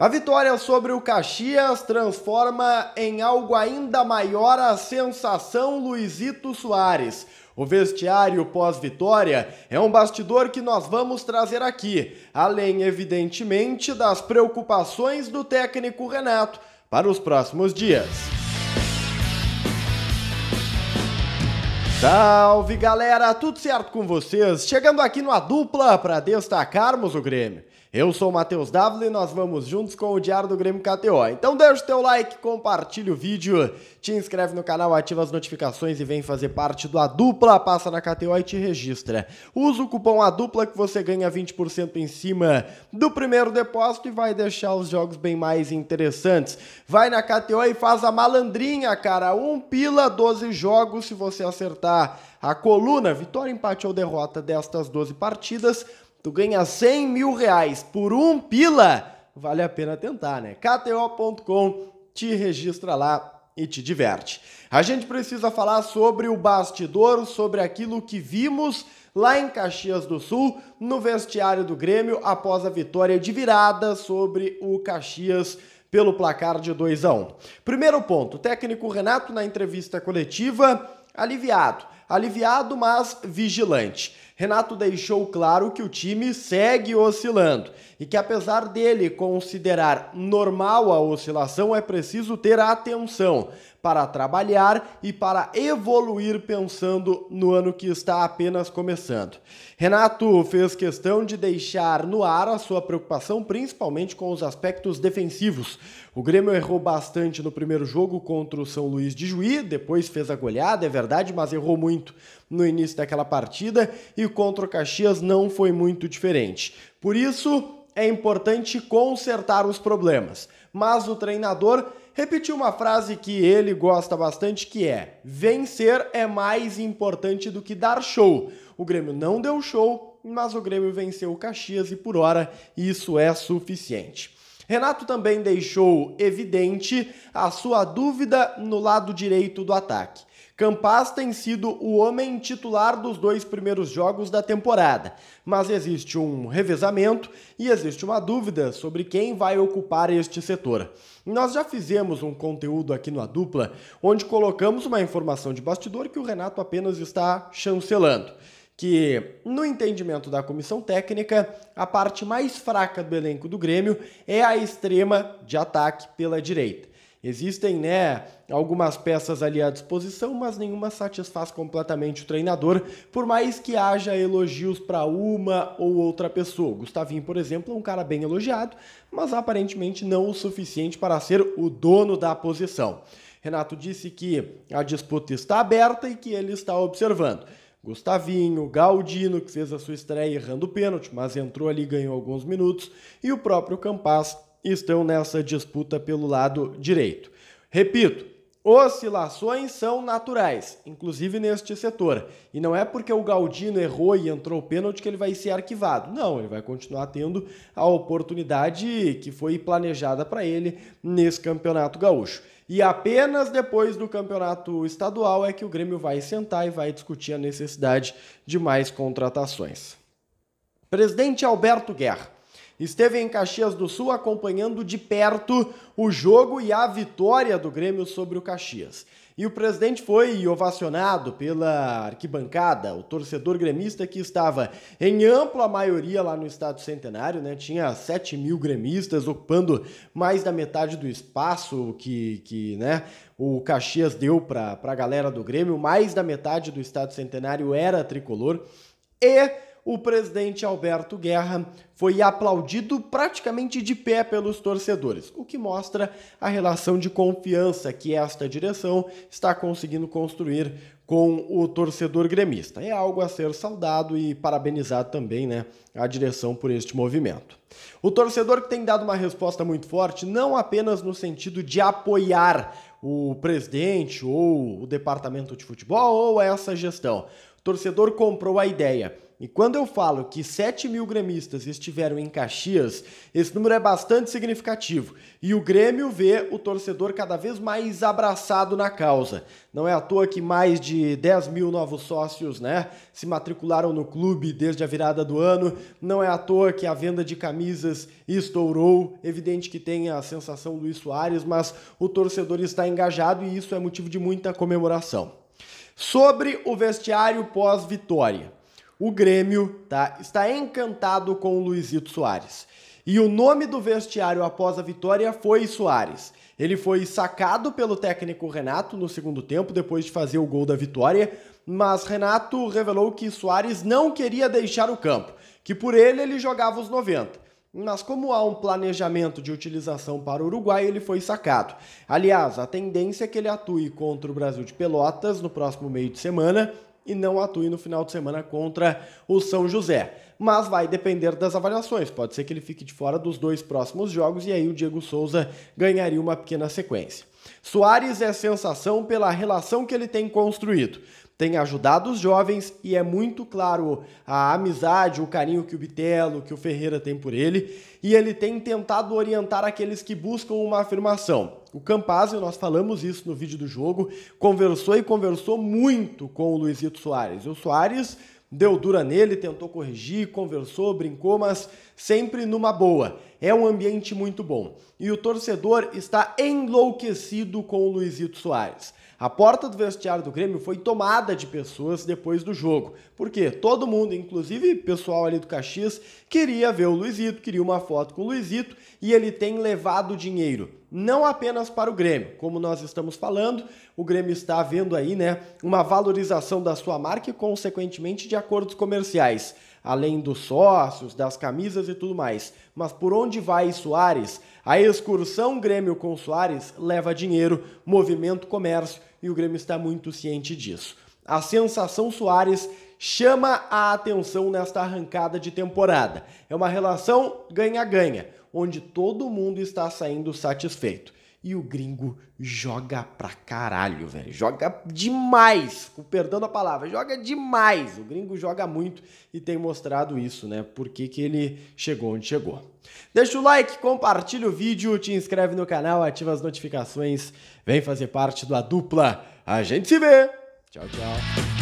A vitória sobre o Caxias transforma em algo ainda maior a sensação Luizito Soares. O vestiário pós-vitória é um bastidor que nós vamos trazer aqui, além, evidentemente, das preocupações do técnico Renato para os próximos dias. Salve galera, tudo certo com vocês? Chegando aqui no A Dupla para destacarmos o Grêmio. Eu sou o Matheus Dávila e nós vamos juntos com o Diário do Grêmio KTO. Então deixa o teu like, compartilha o vídeo, te inscreve no canal, ativa as notificações e vem fazer parte do A Dupla, passa na KTO e te registra. Usa o cupom A Dupla que você ganha 20% em cima do primeiro depósito e vai deixar os jogos bem mais interessantes. Vai na KTO e faz a malandrinha, cara. Um pila, 12 jogos se você acertar a coluna Vitória, Empate ou Derrota destas 12 partidas. Tu ganha 100 mil reais por um pila. Vale a pena tentar, né? KTO.com, te registra lá e te diverte. A gente precisa falar sobre o bastidor, sobre aquilo que vimos lá em Caxias do Sul, no vestiário do Grêmio, após a vitória de virada sobre o Caxias pelo placar de 2 a 1. Um. Primeiro ponto, o técnico Renato na entrevista coletiva aliviado aliviado, mas vigilante. Renato deixou claro que o time segue oscilando e que, apesar dele considerar normal a oscilação, é preciso ter atenção para trabalhar e para evoluir pensando no ano que está apenas começando. Renato fez questão de deixar no ar a sua preocupação principalmente com os aspectos defensivos. O Grêmio errou bastante no primeiro jogo contra o São Luís de Juí, depois fez a goleada, é verdade, mas errou muito muito no início daquela partida e contra o Caxias não foi muito diferente. Por isso, é importante consertar os problemas. Mas o treinador repetiu uma frase que ele gosta bastante, que é: vencer é mais importante do que dar show. O Grêmio não deu show, mas o Grêmio venceu o Caxias e por hora isso é suficiente. Renato também deixou evidente a sua dúvida no lado direito do ataque. Campas tem sido o homem titular dos dois primeiros jogos da temporada, mas existe um revezamento e existe uma dúvida sobre quem vai ocupar este setor. Nós já fizemos um conteúdo aqui no A Dupla, onde colocamos uma informação de bastidor que o Renato apenas está chancelando que, no entendimento da comissão técnica, a parte mais fraca do elenco do Grêmio é a extrema de ataque pela direita. Existem né, algumas peças ali à disposição, mas nenhuma satisfaz completamente o treinador, por mais que haja elogios para uma ou outra pessoa. Gustavinho, por exemplo, é um cara bem elogiado, mas aparentemente não o suficiente para ser o dono da posição. Renato disse que a disputa está aberta e que ele está observando. Gustavinho, Galdino, que fez a sua estreia errando o pênalti, mas entrou ali e ganhou alguns minutos, e o próprio Campas estão nessa disputa pelo lado direito. Repito, oscilações são naturais, inclusive neste setor. E não é porque o Galdino errou e entrou o pênalti que ele vai ser arquivado. Não, ele vai continuar tendo a oportunidade que foi planejada para ele nesse Campeonato Gaúcho. E apenas depois do campeonato estadual é que o Grêmio vai sentar e vai discutir a necessidade de mais contratações. Presidente Alberto Guerra esteve em Caxias do Sul acompanhando de perto o jogo e a vitória do Grêmio sobre o Caxias. E o presidente foi ovacionado pela arquibancada, o torcedor gremista que estava em ampla maioria lá no Estado Centenário, né? Tinha 7 mil gremistas ocupando mais da metade do espaço que, que né, o Caxias deu para a galera do Grêmio, mais da metade do Estado Centenário era tricolor. E o presidente Alberto Guerra foi aplaudido praticamente de pé pelos torcedores, o que mostra a relação de confiança que esta direção está conseguindo construir com o torcedor gremista. É algo a ser saudado e parabenizado também, né, a direção por este movimento. O torcedor que tem dado uma resposta muito forte, não apenas no sentido de apoiar o presidente ou o departamento de futebol ou essa gestão. O torcedor comprou a ideia e quando eu falo que 7 mil gremistas estiveram em Caxias, esse número é bastante significativo. E o Grêmio vê o torcedor cada vez mais abraçado na causa. Não é à toa que mais de 10 mil novos sócios né, se matricularam no clube desde a virada do ano. Não é à toa que a venda de camisas estourou. Evidente que tem a sensação Luiz Soares, mas o torcedor está engajado e isso é motivo de muita comemoração. Sobre o vestiário pós-vitória. O Grêmio tá, está encantado com o Luizito Soares. E o nome do vestiário após a vitória foi Soares. Ele foi sacado pelo técnico Renato no segundo tempo, depois de fazer o gol da vitória, mas Renato revelou que Soares não queria deixar o campo, que por ele ele jogava os 90. Mas como há um planejamento de utilização para o Uruguai, ele foi sacado. Aliás, a tendência é que ele atue contra o Brasil de Pelotas no próximo meio de semana e não atue no final de semana contra o São José. Mas vai depender das avaliações. Pode ser que ele fique de fora dos dois próximos jogos e aí o Diego Souza ganharia uma pequena sequência. Soares é sensação pela relação que ele tem construído tem ajudado os jovens e é muito claro a amizade, o carinho que o Bitelo, que o Ferreira tem por ele, e ele tem tentado orientar aqueles que buscam uma afirmação. O Campazzo, nós falamos isso no vídeo do jogo, conversou e conversou muito com o Luizito Soares. O Soares deu dura nele, tentou corrigir, conversou, brincou, mas sempre numa boa é um ambiente muito bom. E o torcedor está enlouquecido com o Luizito Soares. A porta do vestiário do Grêmio foi tomada de pessoas depois do jogo. Porque todo mundo, inclusive pessoal ali do Caxias, queria ver o Luizito, queria uma foto com o Luizito e ele tem levado dinheiro não apenas para o Grêmio. Como nós estamos falando, o Grêmio está vendo aí, né, uma valorização da sua marca e consequentemente de acordos comerciais além dos sócios, das camisas e tudo mais. Mas por onde vai Soares? A excursão Grêmio com Soares leva dinheiro, movimento comércio e o Grêmio está muito ciente disso. A sensação Soares chama a atenção nesta arrancada de temporada. É uma relação ganha-ganha, onde todo mundo está saindo satisfeito. E o gringo joga pra caralho, velho. Joga demais, com perdão da palavra, joga demais. O gringo joga muito e tem mostrado isso, né? Por que, que ele chegou onde chegou. Deixa o like, compartilha o vídeo, te inscreve no canal, ativa as notificações, vem fazer parte da dupla. A gente se vê! Tchau, tchau.